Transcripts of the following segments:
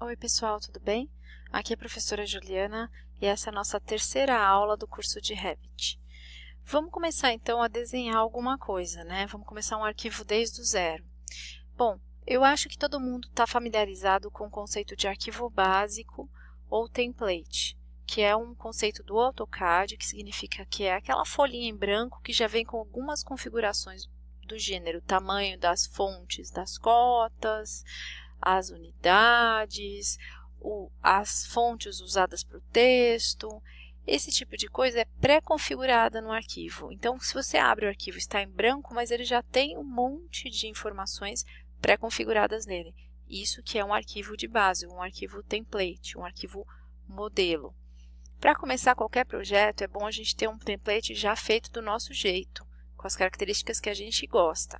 Oi, pessoal, tudo bem? Aqui é a professora Juliana e essa é a nossa terceira aula do curso de Revit. Vamos começar então a desenhar alguma coisa, né? Vamos começar um arquivo desde o zero. Bom, eu acho que todo mundo está familiarizado com o conceito de arquivo básico ou template, que é um conceito do AutoCAD, que significa que é aquela folhinha em branco que já vem com algumas configurações do gênero, tamanho das fontes, das cotas, as unidades, o, as fontes usadas para o texto. Esse tipo de coisa é pré-configurada no arquivo. Então, se você abre o arquivo, está em branco, mas ele já tem um monte de informações pré-configuradas nele. Isso que é um arquivo de base, um arquivo template, um arquivo modelo. Para começar qualquer projeto, é bom a gente ter um template já feito do nosso jeito, com as características que a gente gosta.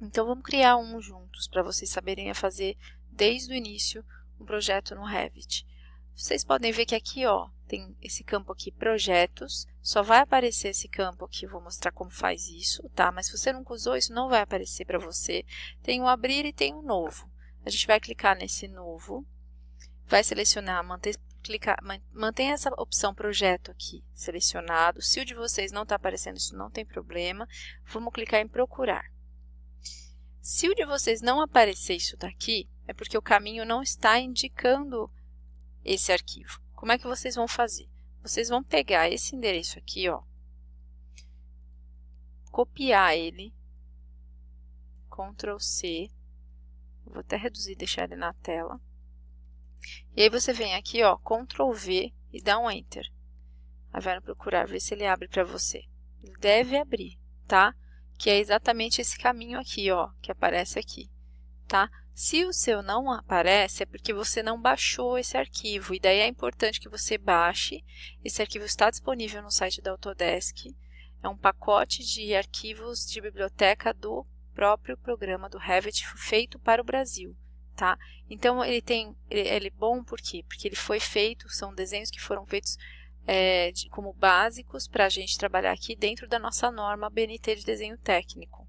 Então vamos criar um juntos para vocês saberem a fazer desde o início um projeto no Revit. Vocês podem ver que aqui, ó, tem esse campo aqui projetos, só vai aparecer esse campo aqui, eu vou mostrar como faz isso, tá? Mas se você nunca usou, isso não vai aparecer para você. Tem o um abrir e tem o um novo. A gente vai clicar nesse novo, vai selecionar, manter, clicar, mantém essa opção projeto aqui selecionado. Se o de vocês não está aparecendo, isso não tem problema. Vamos clicar em procurar. Se o de vocês não aparecer isso daqui, é porque o caminho não está indicando esse arquivo. Como é que vocês vão fazer? Vocês vão pegar esse endereço aqui, ó, copiar ele, Ctrl C, vou até reduzir e deixar ele na tela. E aí você vem aqui, ó, Ctrl V e dá um Enter. Aí vai procurar, ver se ele abre para você. deve abrir, tá? que é exatamente esse caminho aqui, ó, que aparece aqui, tá? Se o seu não aparece, é porque você não baixou esse arquivo, e daí é importante que você baixe. Esse arquivo está disponível no site da Autodesk, é um pacote de arquivos de biblioteca do próprio programa do Revit feito para o Brasil, tá? Então, ele tem ele, ele é bom por quê? Porque ele foi feito, são desenhos que foram feitos é, de, como básicos para a gente trabalhar aqui dentro da nossa norma BNT de desenho técnico,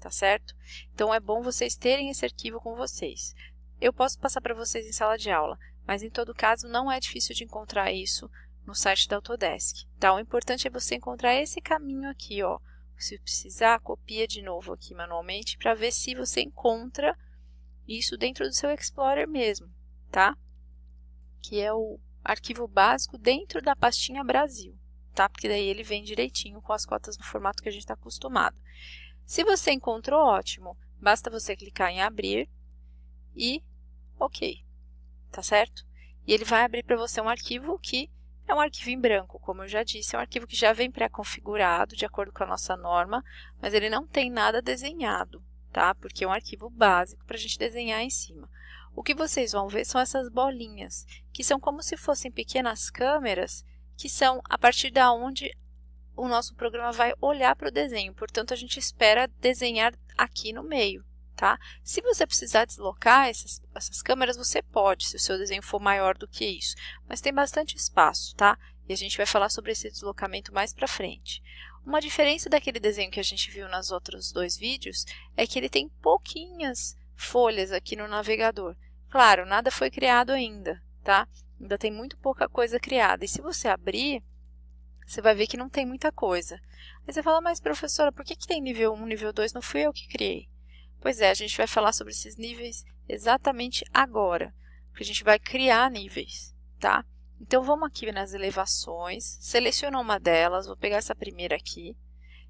tá certo? Então é bom vocês terem esse arquivo com vocês. Eu posso passar para vocês em sala de aula, mas em todo caso não é difícil de encontrar isso no site da Autodesk. Tá? O importante é você encontrar esse caminho aqui, ó. Se precisar, copia de novo aqui manualmente para ver se você encontra isso dentro do seu Explorer mesmo, tá? Que é o arquivo básico dentro da pastinha Brasil, tá? Porque daí ele vem direitinho com as cotas no formato que a gente está acostumado. Se você encontrou, ótimo. Basta você clicar em abrir e OK, tá certo? E ele vai abrir para você um arquivo que é um arquivo em branco, como eu já disse, é um arquivo que já vem pré-configurado de acordo com a nossa norma, mas ele não tem nada desenhado, tá? Porque é um arquivo básico para a gente desenhar em cima o que vocês vão ver são essas bolinhas, que são como se fossem pequenas câmeras, que são a partir da onde o nosso programa vai olhar para o desenho. Portanto, a gente espera desenhar aqui no meio. Tá? Se você precisar deslocar essas, essas câmeras, você pode, se o seu desenho for maior do que isso. Mas tem bastante espaço, tá? E a gente vai falar sobre esse deslocamento mais para frente. Uma diferença daquele desenho que a gente viu nos outros dois vídeos é que ele tem pouquinhas folhas aqui no navegador. Claro, nada foi criado ainda, tá? Ainda tem muito pouca coisa criada. E se você abrir, você vai ver que não tem muita coisa. Aí você fala, mas professora, por que, que tem nível 1, nível 2? Não fui eu que criei. Pois é, a gente vai falar sobre esses níveis exatamente agora, porque a gente vai criar níveis, tá? Então, vamos aqui nas elevações, seleciona uma delas, vou pegar essa primeira aqui,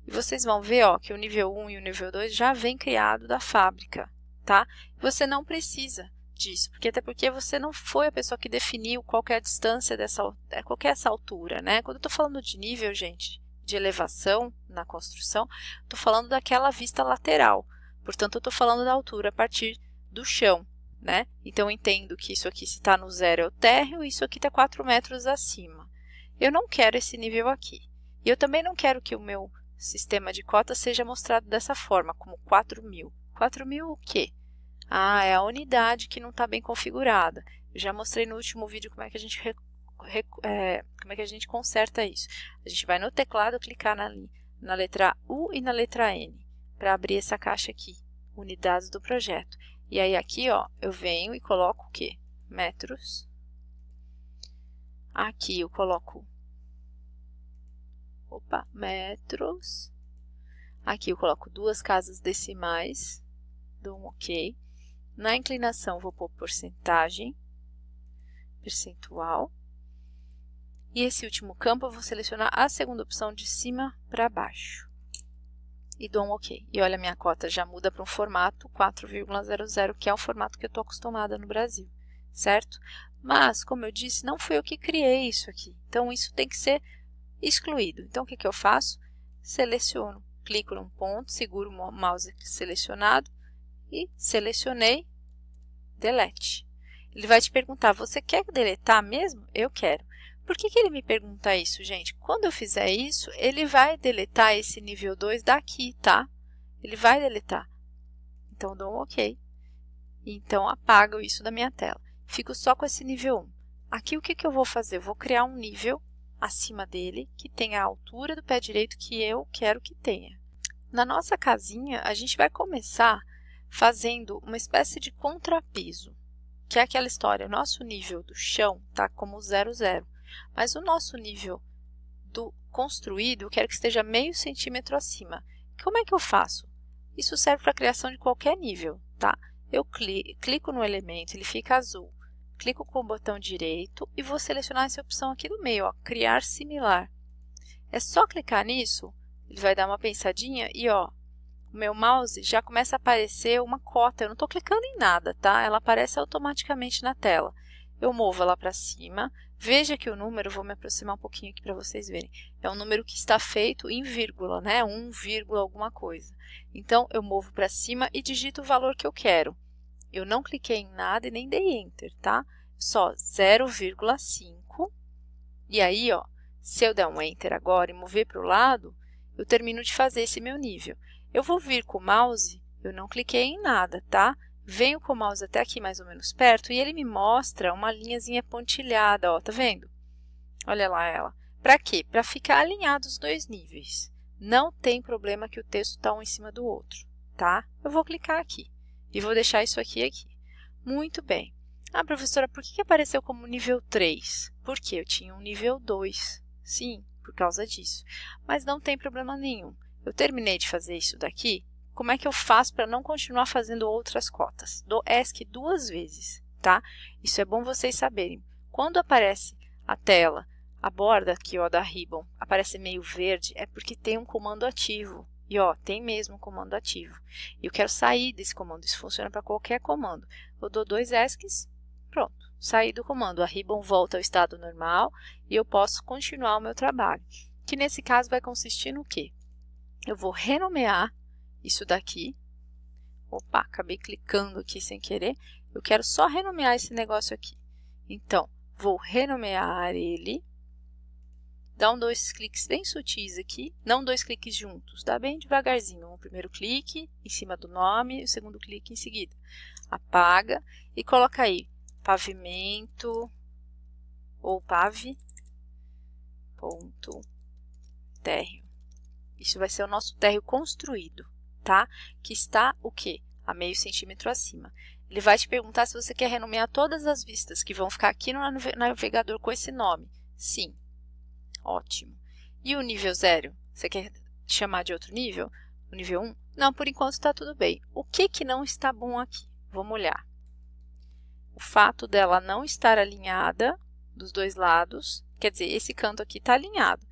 e vocês vão ver ó, que o nível 1 e o nível 2 já vem criado da fábrica, tá? Você não precisa disso, porque até porque você não foi a pessoa que definiu qual que é a distância dessa, é, qual é essa altura, né? Quando eu estou falando de nível, gente, de elevação na construção, estou falando daquela vista lateral. Portanto, eu estou falando da altura a partir do chão, né? Então, eu entendo que isso aqui, se está no zero, é o térreo, e isso aqui está 4 metros acima. Eu não quero esse nível aqui. E eu também não quero que o meu sistema de cotas seja mostrado dessa forma, como 4 mil. 4 mil o quê? Ah, é a unidade que não está bem configurada. Eu já mostrei no último vídeo como é que a gente é, como é que a gente conserta isso. A gente vai no teclado clicar na, na letra U e na letra N para abrir essa caixa aqui, unidades do projeto. E aí aqui, ó, eu venho e coloco o quê? Metros. Aqui eu coloco opa, metros. Aqui eu coloco duas casas decimais, dou um OK. Na inclinação, vou pôr porcentagem, percentual. E esse último campo, eu vou selecionar a segunda opção de cima para baixo. E dou um OK. E olha, minha cota já muda para um formato 4,00, que é o formato que eu estou acostumada no Brasil, certo? Mas, como eu disse, não fui eu que criei isso aqui. Então, isso tem que ser excluído. Então, o que, que eu faço? Seleciono, clico num ponto, seguro o mouse selecionado, e selecionei Delete. Ele vai te perguntar, você quer deletar mesmo? Eu quero. Por que, que ele me pergunta isso, gente? Quando eu fizer isso, ele vai deletar esse nível 2 daqui, tá? Ele vai deletar. Então, dou um OK. Então, apago isso da minha tela. Fico só com esse nível 1. Aqui, o que, que eu vou fazer? Eu vou criar um nível acima dele, que tenha a altura do pé direito que eu quero que tenha. Na nossa casinha, a gente vai começar fazendo uma espécie de contrapiso, que é aquela história, nosso nível do chão está como zero zero, mas o nosso nível do construído eu quero que esteja meio centímetro acima. Como é que eu faço? Isso serve para a criação de qualquer nível, tá? Eu clico no elemento, ele fica azul, clico com o botão direito e vou selecionar essa opção aqui do meio, ó, criar similar. É só clicar nisso, ele vai dar uma pensadinha e ó, o meu mouse, já começa a aparecer uma cota. Eu não estou clicando em nada, tá? Ela aparece automaticamente na tela. Eu movo ela para cima, veja que o número, vou me aproximar um pouquinho aqui para vocês verem, é um número que está feito em vírgula, né? 1, vírgula alguma coisa. Então, eu movo para cima e digito o valor que eu quero. Eu não cliquei em nada e nem dei Enter, tá? Só 0,5. E aí, ó, se eu der um Enter agora e mover para o lado, eu termino de fazer esse meu nível. Eu vou vir com o mouse, eu não cliquei em nada, tá? Venho com o mouse até aqui mais ou menos perto e ele me mostra uma linhazinha pontilhada, ó, tá vendo? Olha lá ela. Para quê? Para ficar alinhados os dois níveis. Não tem problema que o texto está um em cima do outro, tá? Eu vou clicar aqui e vou deixar isso aqui aqui. Muito bem. Ah, professora, por que apareceu como nível 3? Porque eu tinha um nível 2. Sim, por causa disso. Mas não tem problema nenhum eu terminei de fazer isso daqui, como é que eu faço para não continuar fazendo outras cotas? Do ESC duas vezes, tá? Isso é bom vocês saberem. Quando aparece a tela, a borda aqui ó, da ribbon aparece meio verde, é porque tem um comando ativo. E ó, tem mesmo um comando ativo. E eu quero sair desse comando, isso funciona para qualquer comando. Eu dou dois ESCs, pronto saí do comando. A ribbon volta ao estado normal e eu posso continuar o meu trabalho, que nesse caso vai consistir no quê? Eu vou renomear isso daqui. Opa, acabei clicando aqui sem querer. Eu quero só renomear esse negócio aqui. Então, vou renomear ele. Dá um dois cliques bem sutis aqui, não dois cliques juntos, dá bem devagarzinho. O primeiro clique em cima do nome, o segundo clique em seguida. Apaga e coloca aí pavimento ou pave ponto isso vai ser o nosso térreo construído, tá? Que está o quê? A meio centímetro acima. Ele vai te perguntar se você quer renomear todas as vistas que vão ficar aqui no navegador com esse nome. Sim. Ótimo. E o nível zero? Você quer chamar de outro nível? O nível 1? Não, por enquanto está tudo bem. O que, que não está bom aqui? Vamos olhar. O fato dela não estar alinhada dos dois lados, quer dizer, esse canto aqui está alinhado,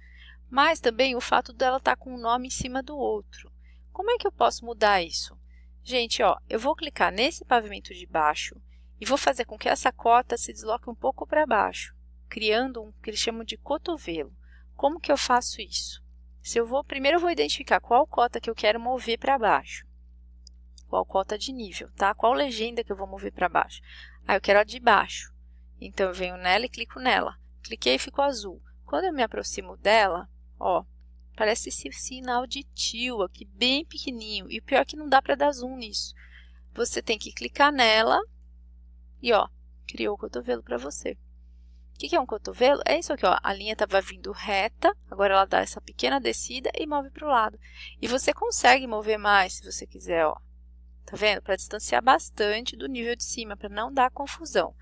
mas também o fato dela estar tá com um nome em cima do outro. Como é que eu posso mudar isso? Gente, ó, eu vou clicar nesse pavimento de baixo e vou fazer com que essa cota se desloque um pouco para baixo, criando um que eles chamam de cotovelo. Como que eu faço isso? Se eu vou, primeiro eu vou identificar qual cota que eu quero mover para baixo, qual cota de nível, tá? Qual legenda que eu vou mover para baixo? Ah, eu quero a de baixo. Então, eu venho nela e clico nela. Cliquei e ficou azul. Quando eu me aproximo dela, Ó, parece esse sinal de tio aqui, bem pequenininho. E o pior é que não dá para dar zoom nisso. Você tem que clicar nela e, ó, criou o cotovelo para você. O que é um cotovelo? É isso aqui, ó. A linha estava vindo reta, agora ela dá essa pequena descida e move para o lado. E você consegue mover mais se você quiser, ó. Tá vendo? Para distanciar bastante do nível de cima, para não dar confusão.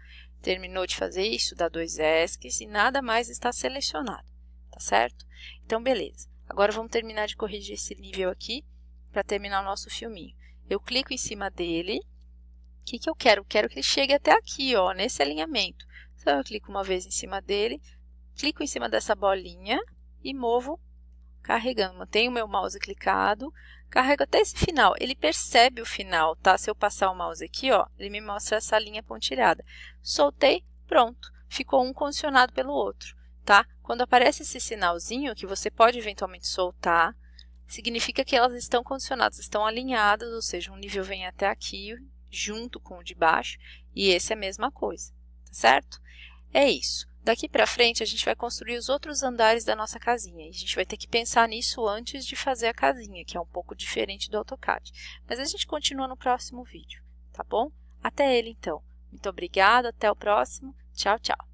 Terminou de fazer isso, dá dois ESCs e nada mais está selecionado tá certo? Então, beleza. Agora vamos terminar de corrigir esse nível aqui para terminar o nosso filminho. Eu clico em cima dele. O que, que eu quero? quero que ele chegue até aqui, ó, nesse alinhamento. Então, eu clico uma vez em cima dele, clico em cima dessa bolinha e movo carregando. Mantenho o meu mouse clicado, carrego até esse final. Ele percebe o final, tá? Se eu passar o mouse aqui, ó, ele me mostra essa linha pontilhada. Soltei, pronto. Ficou um condicionado pelo outro, tá? Quando aparece esse sinalzinho, que você pode eventualmente soltar, significa que elas estão condicionadas, estão alinhadas, ou seja, um nível vem até aqui junto com o de baixo, e esse é a mesma coisa, tá certo? É isso. Daqui para frente, a gente vai construir os outros andares da nossa casinha. E a gente vai ter que pensar nisso antes de fazer a casinha, que é um pouco diferente do AutoCAD. Mas a gente continua no próximo vídeo, tá bom? Até ele, então. Muito obrigada, até o próximo. Tchau, tchau.